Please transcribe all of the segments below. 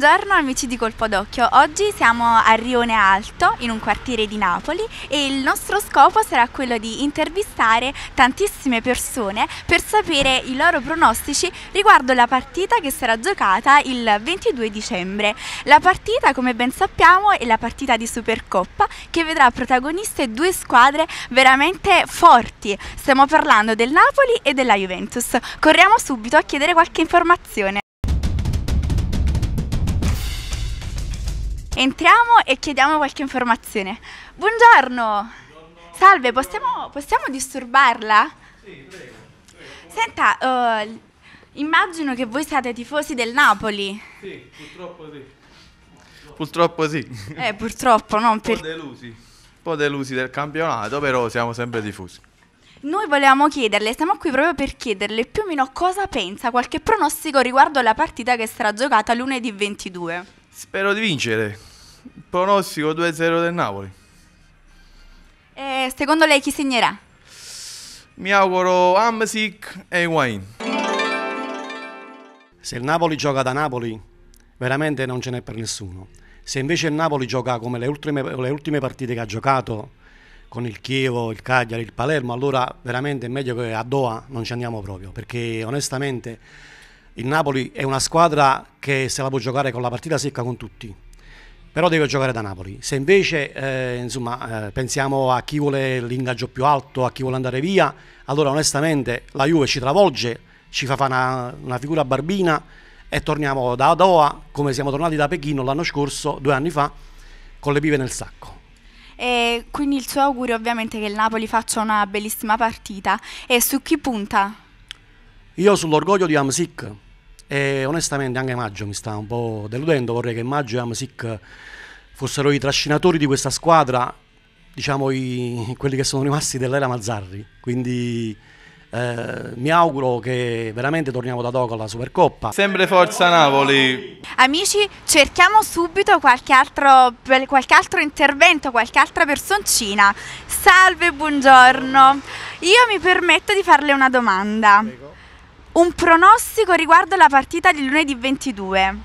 Buongiorno amici di Colpo d'Occhio, oggi siamo a Rione Alto in un quartiere di Napoli e il nostro scopo sarà quello di intervistare tantissime persone per sapere i loro pronostici riguardo la partita che sarà giocata il 22 dicembre. La partita come ben sappiamo è la partita di Supercoppa che vedrà protagoniste due squadre veramente forti, stiamo parlando del Napoli e della Juventus. Corriamo subito a chiedere qualche informazione. Entriamo e chiediamo qualche informazione. Buongiorno! Buongiorno. Salve, possiamo, possiamo, disturbarla? Sì, prego. prego. Senta, uh, immagino che voi siate tifosi del Napoli. Sì, purtroppo sì. Purtroppo sì. Eh, purtroppo, non per... Un po' delusi. Un po' delusi del campionato, però siamo sempre tifosi. Noi volevamo chiederle, siamo qui proprio per chiederle più o meno cosa pensa, qualche pronostico riguardo alla partita che sarà giocata lunedì 22. Spero di vincere. Pronostico 2-0 del Napoli. E secondo lei chi segnerà? Mi auguro Amsic e Wayne. Se il Napoli gioca da Napoli, veramente non ce n'è per nessuno. Se invece il Napoli gioca come le ultime, le ultime partite che ha giocato, con il Chievo, il Cagliari, il Palermo, allora veramente è meglio che a Doha non ci andiamo proprio, perché onestamente il Napoli è una squadra che se la può giocare con la partita secca con tutti però deve giocare da Napoli. Se invece eh, insomma, eh, pensiamo a chi vuole l'ingaggio più alto, a chi vuole andare via, allora onestamente la Juve ci travolge, ci fa fare una, una figura barbina e torniamo da Doha come siamo tornati da Pechino l'anno scorso, due anni fa, con le pive nel sacco. E quindi il suo augurio ovviamente è che il Napoli faccia una bellissima partita. E su chi punta? Io sull'orgoglio di Amsic e onestamente anche Maggio mi sta un po' deludendo, vorrei che Maggio e Amsic fossero i trascinatori di questa squadra, diciamo i, quelli che sono rimasti dell'era Mazzarri, quindi eh, mi auguro che veramente torniamo da Dogo alla Supercoppa. Sempre forza Napoli! Amici, cerchiamo subito qualche altro, qualche altro intervento, qualche altra personcina. Salve, buongiorno! Io mi permetto di farle una domanda. Un pronostico riguardo alla partita di lunedì 22.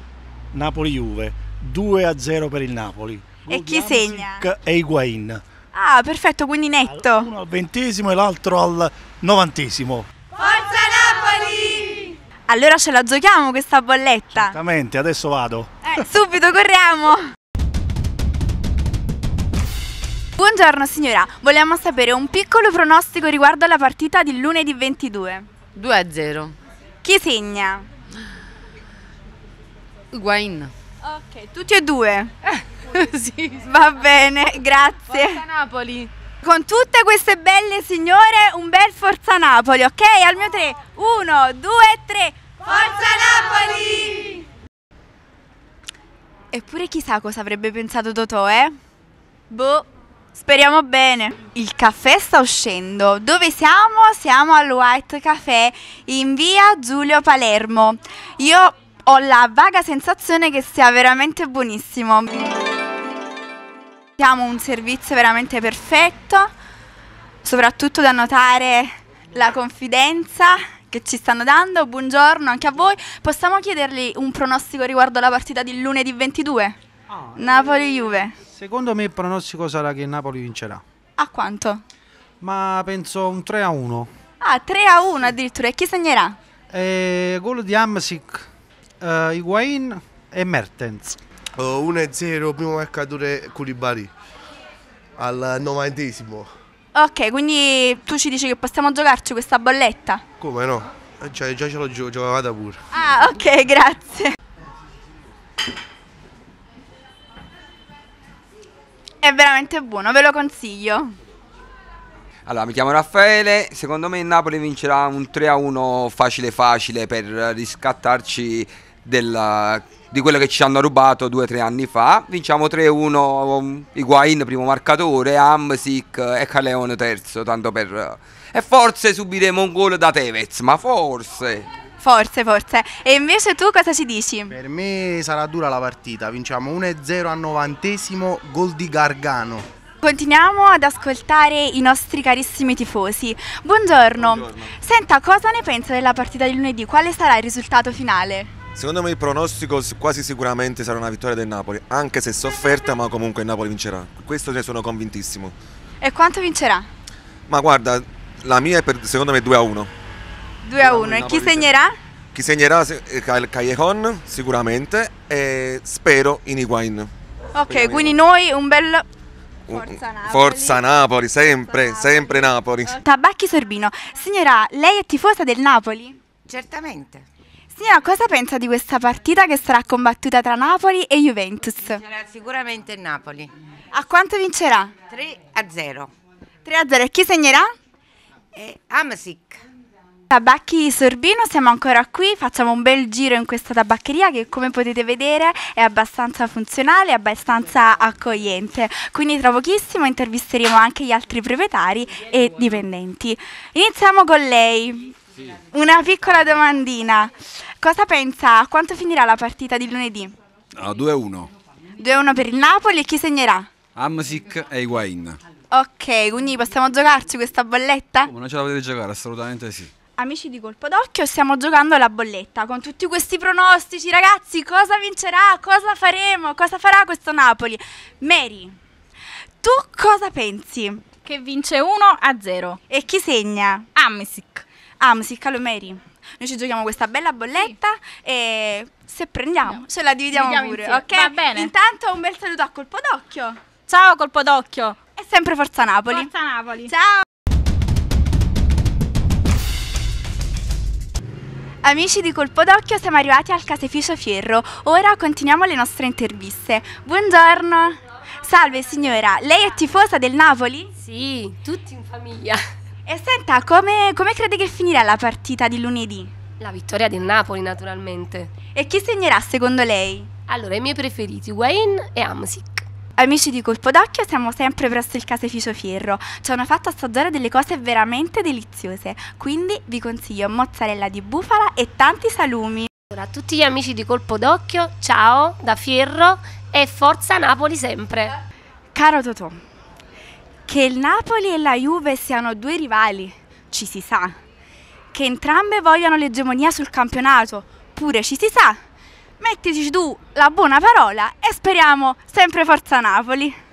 Napoli-Juve, 2-0 per il Napoli. e chi segna? E Higuain. Ah, perfetto, quindi netto. Uno al ventesimo e l'altro al novantesimo. Forza Napoli! Allora ce la giochiamo questa bolletta. Esattamente, adesso vado. Eh, subito, corriamo! Buongiorno signora, vogliamo sapere un piccolo pronostico riguardo alla partita di lunedì 22. 2 a 0. Chi segna? Higuain. Ok, tutti e due. Eh, sì. Va bene, grazie. Forza Napoli. Con tutte queste belle signore, un bel Forza Napoli, ok? Al mio tre. Uno, due, tre. Forza Napoli! Eppure chissà cosa avrebbe pensato Totò, eh? Boh. Speriamo bene. Il caffè sta uscendo. Dove siamo? Siamo al White Café in via Giulio Palermo. Io ho la vaga sensazione che sia veramente buonissimo. Abbiamo un servizio veramente perfetto, soprattutto da notare la confidenza che ci stanno dando. Buongiorno anche a voi. Possiamo chiedergli un pronostico riguardo alla partita di lunedì 22? Ah. Napoli-Juve. Secondo me il pronostico sarà che Napoli vincerà. A quanto? Ma penso un 3 a 1. Ah, 3 a 1 addirittura. E chi segnerà? Eh, gol di Amsic, eh, Higuain e Mertens. Oh, eh, 1-0, primo marcatore Curibari al novantesimo. Ok, quindi tu ci dici che possiamo giocarci questa bolletta? Come no? Già, eh, cioè, già ce l'ho giocata pure. Ah, ok, grazie. È veramente buono, ve lo consiglio. Allora, mi chiamo Raffaele, secondo me il Napoli vincerà un 3-1 facile facile per riscattarci del, di quello che ci hanno rubato 2-3 anni fa. Vinciamo 3-1 um, Higuain primo marcatore, Amsic e Caleone terzo, tanto per... Eh, e forse subiremo un gol da Tevez, ma forse... Forse, forse. E invece tu cosa ci dici? Per me sarà dura la partita, vinciamo 1-0 al novantesimo, gol di Gargano. Continuiamo ad ascoltare i nostri carissimi tifosi. Buongiorno. Buongiorno. Senta, cosa ne pensa della partita di lunedì? Quale sarà il risultato finale? Secondo me il pronostico quasi sicuramente sarà una vittoria del Napoli, anche se sofferta, ma comunque il Napoli vincerà. Questo ne sono convintissimo. E quanto vincerà? Ma guarda, la mia è per, secondo me 2 a 1. 2 a 1. E chi segnerà? Chi segnerà eh, il Callejon sicuramente e spero in Iguain. Ok, spero quindi in noi un bel Forza Napoli. Forza Napoli, sempre, Forza sempre Napoli. Tabacchi Sorbino, signora, lei è tifosa del Napoli? Certamente. Signora, cosa pensa di questa partita che sarà combattuta tra Napoli e Juventus? Sarà sicuramente Napoli. A quanto vincerà? 3 a 0. 3 a 0 e chi segnerà? Eh, Amsic. Tabacchi Sorbino, siamo ancora qui, facciamo un bel giro in questa tabaccheria che come potete vedere è abbastanza funzionale, abbastanza accogliente, quindi tra pochissimo intervisteremo anche gli altri proprietari e dipendenti. Iniziamo con lei, una piccola domandina, cosa pensa, a quanto finirà la partita di lunedì? Ah, a 2-1. 2-1 per il Napoli e chi segnerà? Amsic e Higuain. Ok, quindi possiamo giocarci questa bolletta? Come non ce la potete giocare, assolutamente sì. Amici di Colpo d'Occhio, stiamo giocando alla bolletta con tutti questi pronostici, ragazzi. Cosa vincerà? Cosa faremo? Cosa farà questo Napoli? Mary, tu cosa pensi? Che vince 1 a 0. E chi segna? Amsic. Amsic, allora Mary. Noi ci giochiamo questa bella bolletta sì. e se prendiamo no. ce la dividiamo, dividiamo pure, insieme. ok? Va bene. Intanto un bel saluto a Colpo d'Occhio. Ciao Colpo d'Occhio. E sempre Forza Napoli. Forza Napoli. Ciao. Amici di Colpo d'Occhio, siamo arrivati al caseificio Fierro. Ora continuiamo le nostre interviste. Buongiorno. Salve signora, lei è tifosa del Napoli? Sì, tutti in famiglia. E senta, come, come crede che finirà la partita di lunedì? La vittoria del Napoli, naturalmente. E chi segnerà secondo lei? Allora, i miei preferiti, Wayne e Amsic. Amici di Colpo d'Occhio, siamo sempre presso il Caseficio Fierro. Ci hanno fatto assaggiare delle cose veramente deliziose, quindi vi consiglio mozzarella di bufala e tanti salumi. Allora, A tutti gli amici di Colpo d'Occhio, ciao da Fierro e forza Napoli sempre. Caro Totò, che il Napoli e la Juve siano due rivali, ci si sa. Che entrambe vogliano l'egemonia sul campionato, pure ci si sa. Mettici tu la buona parola e speriamo sempre Forza Napoli!